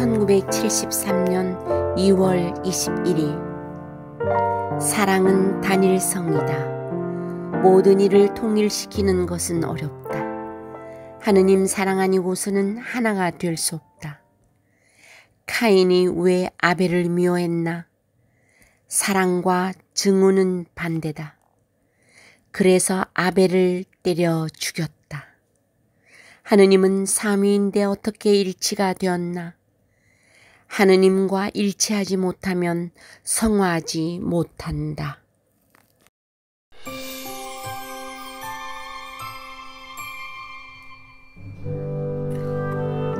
1973년 2월 21일 사랑은 단일성이다. 모든 일을 통일시키는 것은 어렵다. 하느님 사랑 아니고서는 하나가 될 수 없다. 카인이 왜 아벨을 미워했나? 사랑과 증오는 반대다. 그래서 아벨을 때려 죽였다. 하느님은 삼위인데 어떻게 일치가 되었나? 하느님과 일치하지 못하면 성화하지 못한다.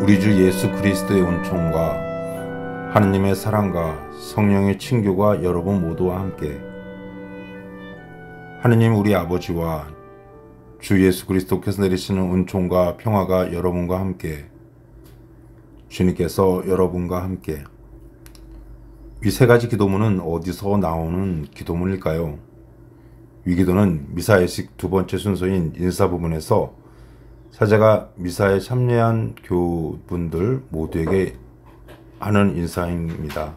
우리 주 예수 그리스도의 은총과 하느님의 사랑과 성령의 친교가 여러분 모두와 함께 하느님 우리 아버지와 주 예수 그리스도께서 내리시는 은총과 평화가 여러분과 함께 주님께서 여러분과 함께 이 세 가지 기도문은 어디서 나오는 기도문일까요? 위기도는 미사의식 두 번째 순서인 인사 부분에서 사제가 미사에 참여한 교분들 모두에게 하는 인사입니다.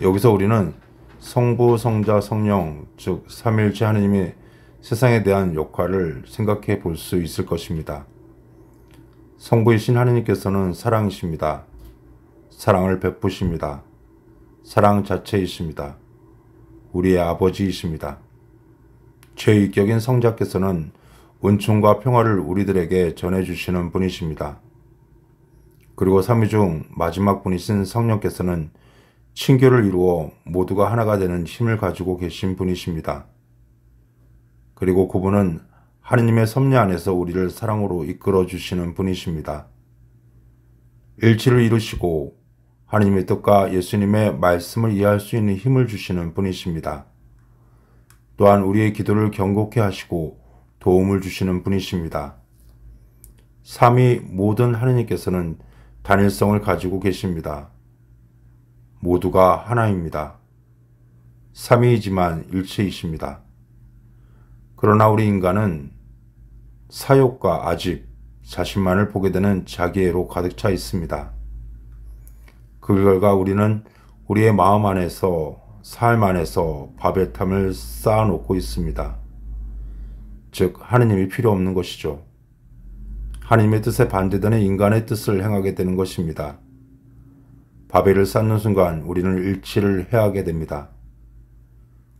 여기서 우리는 성부, 성자, 성령, 즉 삼일체 하느님의 세상에 대한 역할을 생각해 볼 수 있을 것입니다. 성부이신 하느님께서는 사랑이십니다. 사랑을 베푸십니다. 사랑 자체이십니다. 우리의 아버지이십니다. 최의격인 성자께서는 은총과 평화를 우리들에게 전해주시는 분이십니다. 그리고 삼위 중 마지막 분이신 성령께서는 친교를 이루어 모두가 하나가 되는 힘을 가지고 계신 분이십니다. 그리고 그분은 하느님의 섭리 안에서 우리를 사랑으로 이끌어 주시는 분이십니다. 일치를 이루시고 하느님의 뜻과 예수님의 말씀을 이해할 수 있는 힘을 주시는 분이십니다. 또한 우리의 기도를 경고케 하시고 도움을 주시는 분이십니다. 삼위 모든 하느님께서는 단일성을 가지고 계십니다. 모두가 하나입니다. 삼위이지만 일체이십니다. 그러나 우리 인간은 사욕과 아집, 자신만을 보게 되는 자기애로 가득 차 있습니다. 그 결과 우리는 우리의 마음 안에서 삶 안에서 바벨탐을 쌓아놓고 있습니다. 즉 하느님이 필요 없는 것이죠. 하느님의 뜻에 반대되는 인간의 뜻을 행하게 되는 것입니다. 바벨을 쌓는 순간 우리는 일치를 해하게 야 됩니다.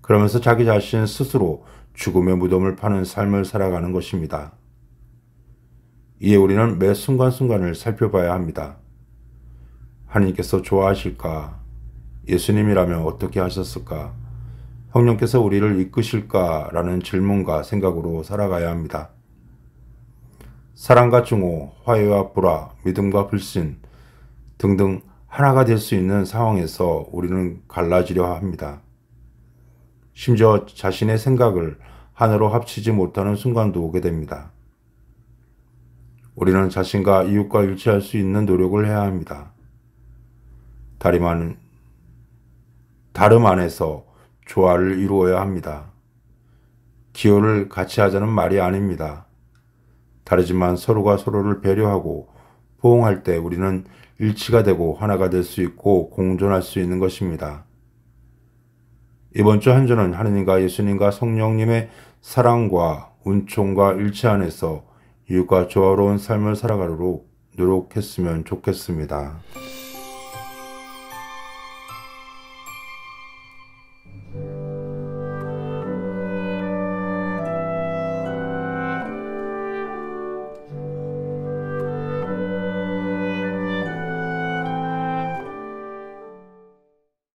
그러면서 자기 자신 스스로 죽음의 무덤을 파는 삶을 살아가는 것입니다. 이에 우리는 매 순간순간을 살펴봐야 합니다. 하나님께서 좋아하실까? 예수님이라면 어떻게 하셨을까? 성령께서 우리를 이끄실까? 라는 질문과 생각으로 살아가야 합니다. 사랑과 증오, 화해와 불화, 믿음과 불신 등등 하나가 될 수 있는 상황에서 우리는 갈라지려 합니다. 심지어 자신의 생각을 하나로 합치지 못하는 순간도 오게 됩니다. 우리는 자신과 이웃과 일치할 수 있는 노력을 해야 합니다. 다리만, 다름 안에서 조화를 이루어야 합니다. 기호를 같이 하자는 말이 아닙니다. 다르지만 서로가 서로를 배려하고 포옹할 때 우리는 일치가 되고 하나가 될 수 있고 공존할 수 있는 것입니다. 이번 주 한 주는 하느님과 예수님과 성령님의 사랑과 운총과 일치 안에서 이웃과 조화로운 삶을 살아가도록 노력했으면 좋겠습니다.